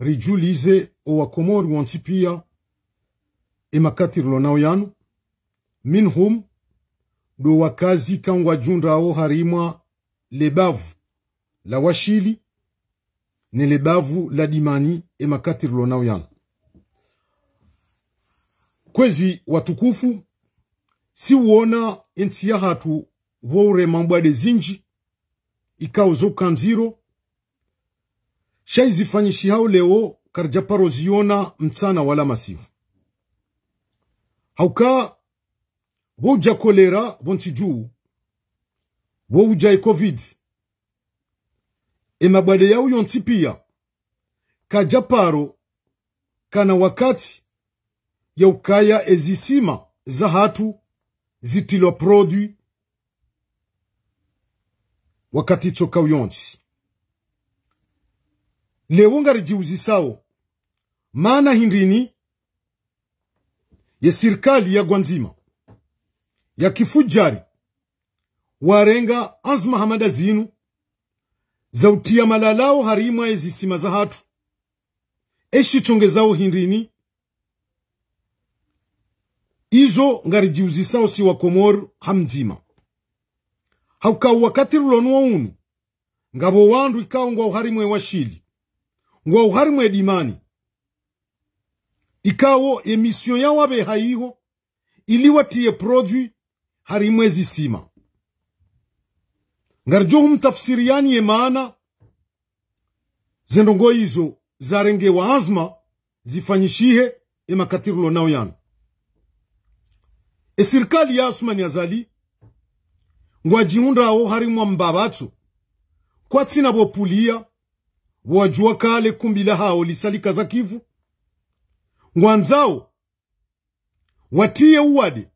rijulize owakomori wonsi pia imakati e nao yanu minhum do wakazi kangwajundrawo harimwa lebavu la washili ne lebavu la dimani emakatirilo nao yanu kwezi watukufu si uona hatu yahatu woure mambwade zinji kanziro shaizifanyishi hao leo karjapa ziona mtsana wala masivu hauka wouja kolera vonsi juu e covid emabwade yao yonti pia kajaparo kana wakati yaukaya ezisima za hatu zitilwa produi wakati tsokau yonsi lewo ngarijiuzisawo maana hindini ye sirikali ya gwanzima ya kifujari warenga azma hamada zinu zautia malalao harimwa ezisima za hatu zao hindini izo ngarijiuzisawo si wakomor hamdzima haukau wakati rulonuwa unu ngabo wandu ikao ngwa uharimwe washili ngwa uhari mwedimani ikawo emission ya wabe haiho iliwatiye produit hari mwezi sima ngarjohum tafsiriani ye maana zendongo renge zarengewa azma zifanyishihe emakatirulo nao yana esirikali ya asumani azali ngwajihundawo harimwa mbabatso kwatsina bopulia wajua kale kumbi la hao lisalika za kivu ngwanzao watie uwade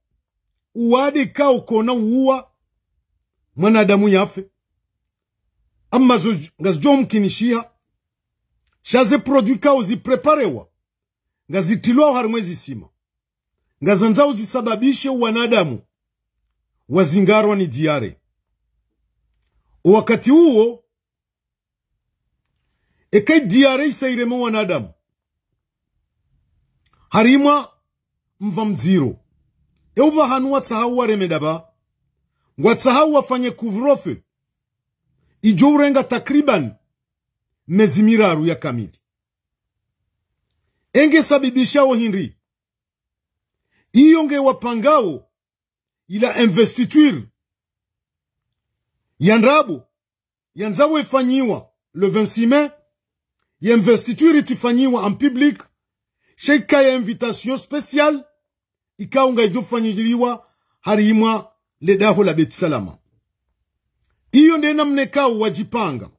uwade kao kona uwa mwanadamu yafe amma mkinishia shaze produit kao zipreparewa ngazitilwao harimwe sima ngazanzao zisababishe wanadamu wazingarwa ni diare wakati huo ekai diara isairemo wanadamu harimwa mva mdziro euva hanu watsahau waremedaba ngwatsahau wafanye kuvrofe ijo urenga takriban mezi miraru ya kamili enge sabibishawo hinri iyo nge wapangawo ila investiture ya ndabo ya nzawo ifanyiwa le 26 mai Yemvestiture itifanyiwa en public, sheka ya invitation special ikaunga ijofanyiliwa harimwa ledaho la betisalama salama. Iyo ndena mnekao wajipanga.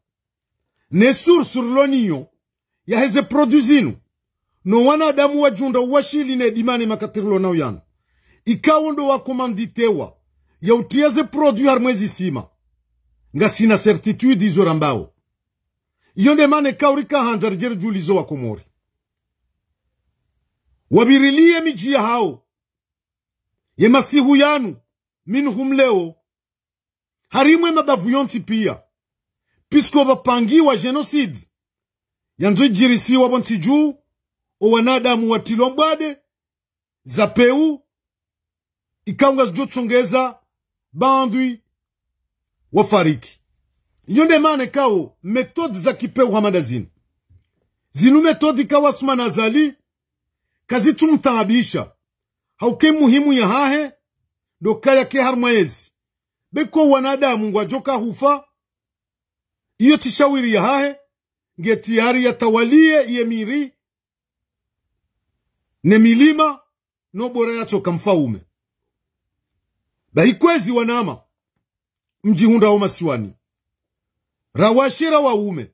Ne source loniyo yaheze produzinu no wanadamu wajunda uwashili ne dimane makatirilo nao yano ikawo ndo wakomanditewa utiaze produit harmwezi sima nga sina certitude izo rambao iyo nde mana ekaurikahanzara jere julizo wa komori wabirilie miji hao ye masihu yanu minhum leo harimwe mabavu yonti pia pisko vapangiwa genocide yanzo jirisiwa bonti juu o wanadamu watilwa mbwade za peu ikanga zijotsongeza bandwi wafariki yo ne mane kao metode za kipeuhamanda zino zinu metodi kawasumana azali kazitumutaabisha hauke muhimu ya hahe doka yake harmwaezi beko wanadamu ngwajoka hufa iyo tishawiri ya hahe ngetiari yatawalie yemiri ne milima no bora yachoka mfaume baikwezi wanama mjihundao masiwani rawashira waume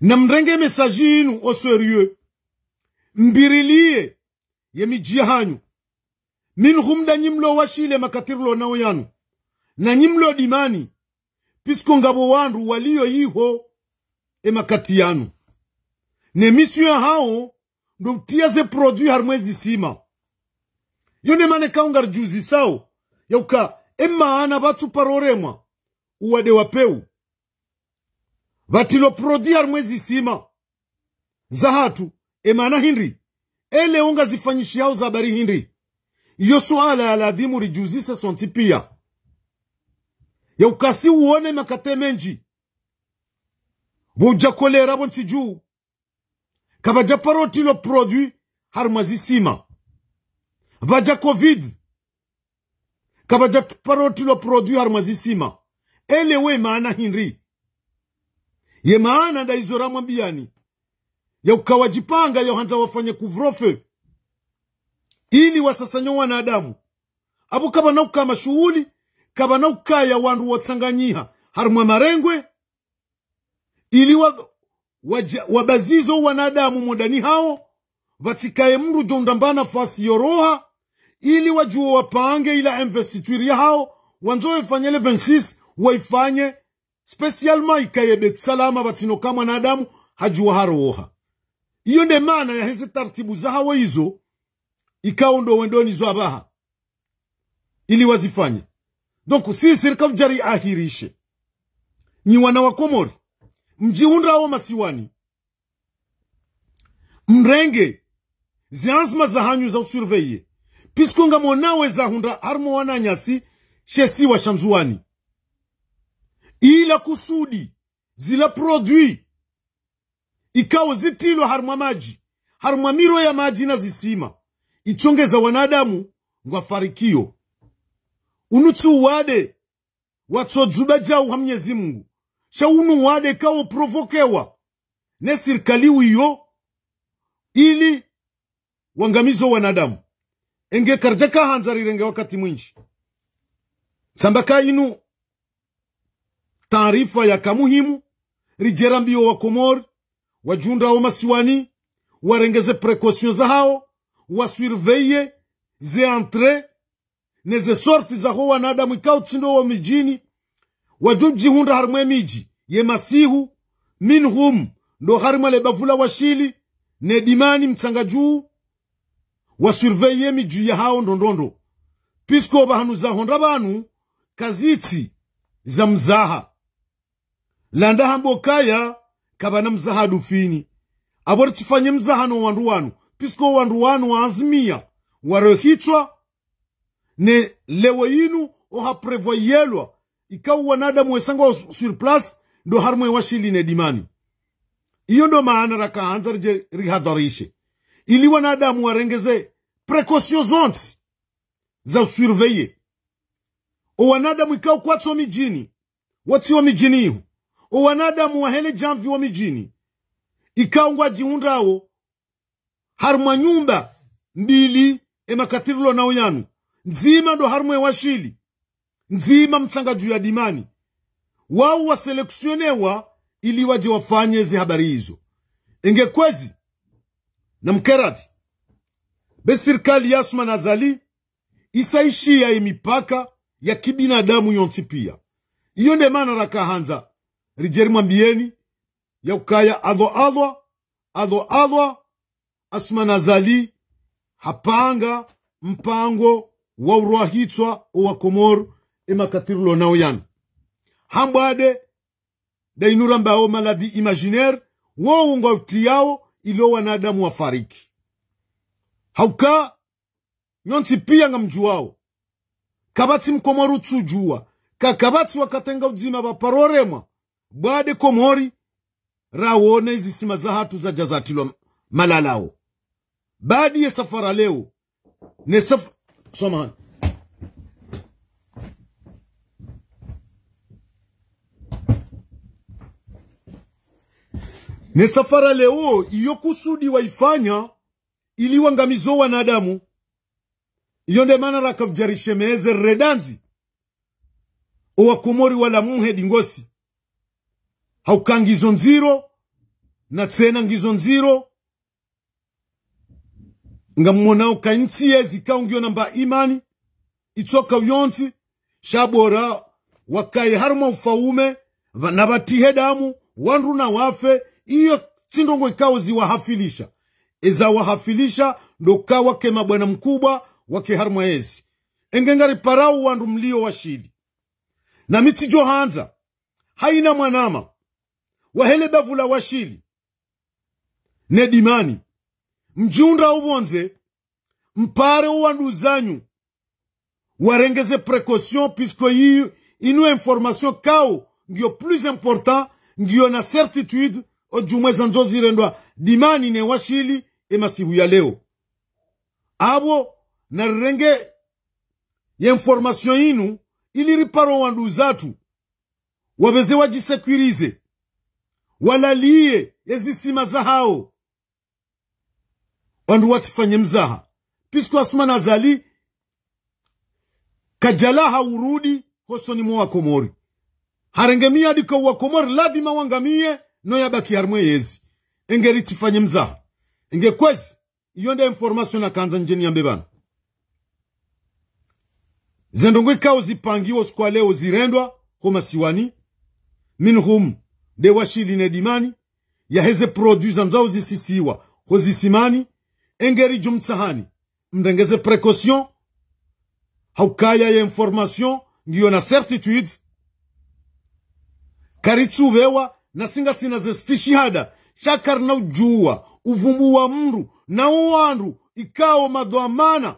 namrenge mesaji yinu oserieux mbirilie yemijia hanyu minhumda nyimlo washile makatirlo nao yanu na nyimlo dimani pisko ngabo wandu waliyo iho emakati yanu ne misio hao ndo tiaze produit harmwezi sima yone mane kaungar juzi sao yauka emaana batu paroremwa uwade wapeu vatiloprodia mwezi sima zahatu emana hinri ele unga yao za hindi. hinri iyo swala ladhimu rijuzise sonti pia ya ukasi uone makate menji buja kolera bonti juu kabaja parotilo produit har mwazi sima vaja covid kabaja parotilo produit har mwazi sima Elewe maana hinri ye maana ndaizoramwa biyani yaukawajipanga yohanza wafanye kuvrofe ili wasasanyo wanadamu abu kaba naukaa mashughuli kaba ya wandu watsanganyiha harumwa marengwe ili wa, waja, wabazizo wanadamu modani hao vatsikaye mndu jondamba nafasi yoroha ili wajuo wapange ila investiture hao wanzoifanyele 26 waifanye specialma ikayebe salama batino batinoka mwanadamu hajuwa haroha iyo nde mana ya heze za hawa izo ikawo ndo wendoni zo abaha ili wazifanye donc si sirka jari ahirishe ni wana wa komori wa masiwani mrenge zianzma za hanyu za usurveye nga piskonga monawe zahunda harimo wananyasi wa shamzuwani ila kusudi zile produit ikawo zitilo harumwa maji harumwa miro ya maji na zisima ichongeza wanadamu ngwa farikio wade watsojuba jau ha mnyezi mungu wade kawo provokewa ne sirikali wiyo ili wangamizo wanadamu enge karja hanzari renge wakati mwinji tsamba inu taarifa ya kamuhimu rijera mbio wa komor wajunda wa masiwani warengeze prekosio zahao wasurveye ze entre ze sorti zaho wanadamu wa mijini wajujihunda harimwe miji ye masihu minhum ndo harimwe lebavula washili ne dimani mtsanga juu wasurveye miji yahao ndondondo pisko bahanu honda banu kazitsi za mzaha landa hambo kaya kabana mzahadu fini abori mzaha mzahano wandu wanu pisko wandu wanu waazimia warohichwa ne lewe yinu ohaprevoyelwa ikau wanadamu wesangwa sur place ndo harumwe ne dimani iyo ndo maana raka anza rihadharishe ili wanadamu warengeze precaution zonti za surveye o wanadamu ikau kwatso mijini watsiwa mijini ihu wanadamu wahele jamvi wa mijini ikangwa jiundawo harumwa nyumba mbili emakatirilo na yanu nzima ndo harumwe washili nzima mtsanga juu ya dimani wao waseleksionewa ili waje wafanye zi habari hizo engekwezi na mkeradhi be sirikali yasuma nazali zali isaishia imipaka ya kibinadamu yonsi pia iyo ndemana rakahanza rijeri mwambieni yaukaya adho adhwa adho adhwa asmanazali hapanga mpango wa urwahitswa owa komoru emakatirilo nao yanu hambwade dainura mbao maladi imaginaire wounga utiyao ilo wanadamu wafariki hauka nyonsi pia nga mjuwao mkomoru tsujua kakabati wakatenga udzima vaparoremwa bwade komori rawone zisima za hatu za jazatilwa malalao badi ya safara leo ne saf soma ne safara leo iyo kusudi waifanya ili wangamizo wanadamu iyo nde rakavjarishemeze redanzi owakomori wala muhe dingosi hauka ngizo nziro na tsena ngizo nziro nga mmonao zika zikaungiyo namba imani itsoka uyonzi shabora wakai harimo ufaume na vatihe damu wandu na wafe iyo tsindongo ikawo ziwahafilisha ezawahafilisha ndokawa wake bwana mkubwa wake harimo ezi engenga riparau wandu mlio washili na miti johanza haina mwanama wahele bavula washili ne dimani mjunda ubonze mpare uwandu zanyu warengeze precaution puisque hiyo inu information kao ngio plus important ngio na certitude ojumwe zanzo zirendwa dimani ne washili emasibu ya leo abo na renge ya information inu ili riparo wandu zatu wabeze wajisekwirize walaliye yezisima hao wandu watifanye mzaha pisku asuma zali kajalaha urudi hosoni mwa wakomori harengemia adika wakomori lazima wangamie no yabaki harmwe yezi engeri tifanye mzaha enge kwezi iyo nde information njeni ya mbebana zendongwe ikao zipangiwa sikwa leo zirendwa homasiwani minhumu ndewashili dimani yaheze produza nzao zisisiwa ho zisimani engeri jumtsahani mdengeze precaution haukaya ya information ngiyo na certitude singa sina ze stishihada chakar na uvumbu wa mndu na ikao ikawo madhwamana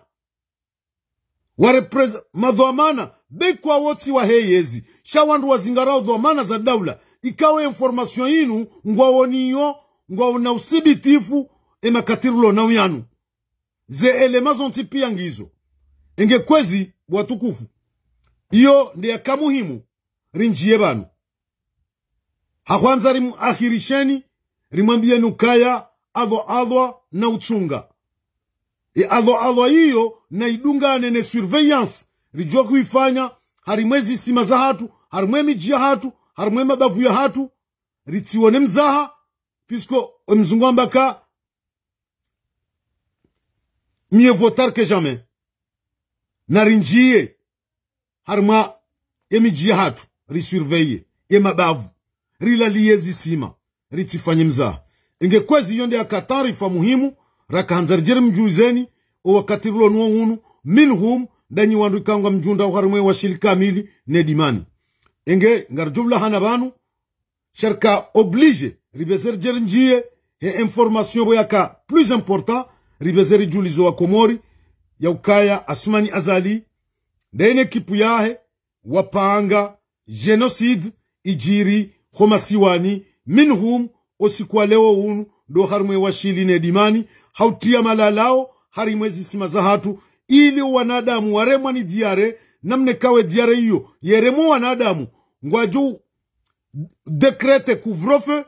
madhwamana bekwa wotsi wa heyezi shawandu wazingarao dhwamana za daula ikawe informasyon yinu ngwawoniyo ngwawona usibitifu emakatirulo nau yanu ze elema zonti pia ngizo enge kwezi bwatukufu iyo ndi yakamuhimu rinjiye banu hakwanza rimuakhirisheni rimwambieni ukaya adhoadhwa na utsunga iadhoadhwa e, iyo na idungane ne surveillance rijwa kuifanya harimwe zisima za hatu harimwe miji ya hatu harimwe mabavu ya hatu ritsiwa nemzaha pisko e mzungu ambaka mieux vaut tard que jamais narinjiye harimwa emijiya hatu risurveye emabavu rilaliye zisima ritifanye mzaha ingekwezi iyo ndi akatarifa muhimu rakahanza rijere mjuzeni owakati rulo nuo minhum danyi wandu ikangwa mjunda uharimwe washili kamili nedimani enge ngar jubla hana banu cherka oblige ribezer jerinjie he information boyaka plus important ribezer julizo wa komori ya ukaya asmani azali ndene kipu yahe wapanga genocide ijiri homasiwani minhum osikwa leo unu ndo harimwe washili ne dimani hautia malalao harimwe zisima za hatu ili wanadamu waremwa ni diare namne kawe diare hiyo yeremo wanadamu ngwaju décrète couvre-feu.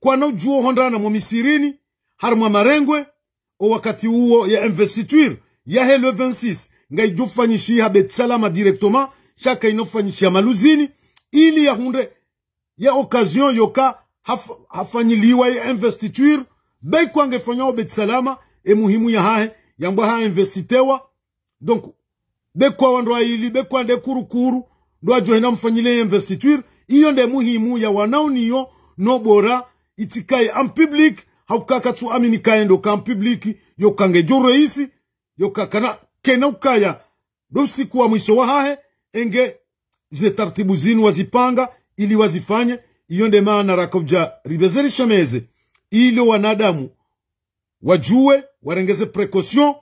kwana juo hondana mwa misirini harumwa marengwe o wakati huo ya investiture yahe le 26 ngaijofanyishiha betsalama directement shaka inofanyishia maluzini ili yahunde ya occasion yoka haf, hafanyiliwa ya investiture fanyao betsalama emuhimu yahahe yambwa hainvestitewa donc bekwa wandu aili bekwa nde kurukuru ndo ajohena mfanyile investiture iyo nde muhimu ya wanao niyo no bora itikaye am public haukaka tu amini kaye ndo kam public yo kange jo reisi yo kakana kena ukaya ndo siku wa mwisho wa hahe enge ze tartibu zinu wazipanga ili wazifanye iyo nde maana rakovja ribezerishameze ilo wanadamu wajue warengeze precaution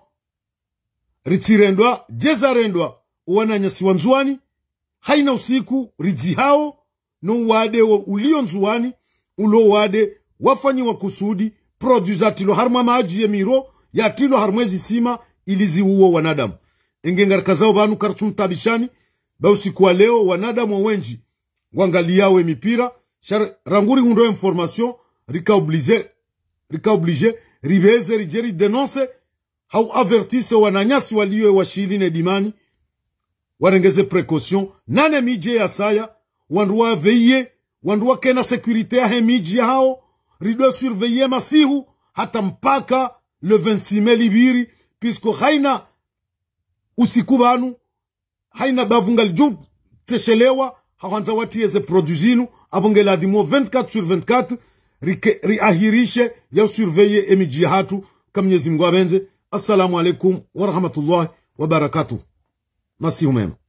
ritsirendwa jezarendwa uwananyasiwa nzuwani haina usiku hao no wade wa ulio nzuani ulo wade wafanyi wa kusudi produsa tilo harma maji ya miro ya tilo yatilo harimwe zisima iliziuwo wanadamu engengarikazao banu ba usiku wa leo wanadamu wawenji wangaliyawe mipira shar ranguri hundoyo information rika rikaoblige ribeze rijeri ridenonse avertise wananyasi waliwe washilile dimani warengeze precaution nane mije ya saya wandu waveiye wandu wakena sekurite ahe miji hao ridwe surveye masihu hata mpaka le 26 mai libiri pisko haina usiku vanu haina bavunga lijuu teshelewa hawanza yeze produzinu avongeladimo 24 sur 24 riahirishe e ya surveye emiji hatu kamnyezi mngu benze السلام عليكم ورحمة الله وبركاته مسي همامه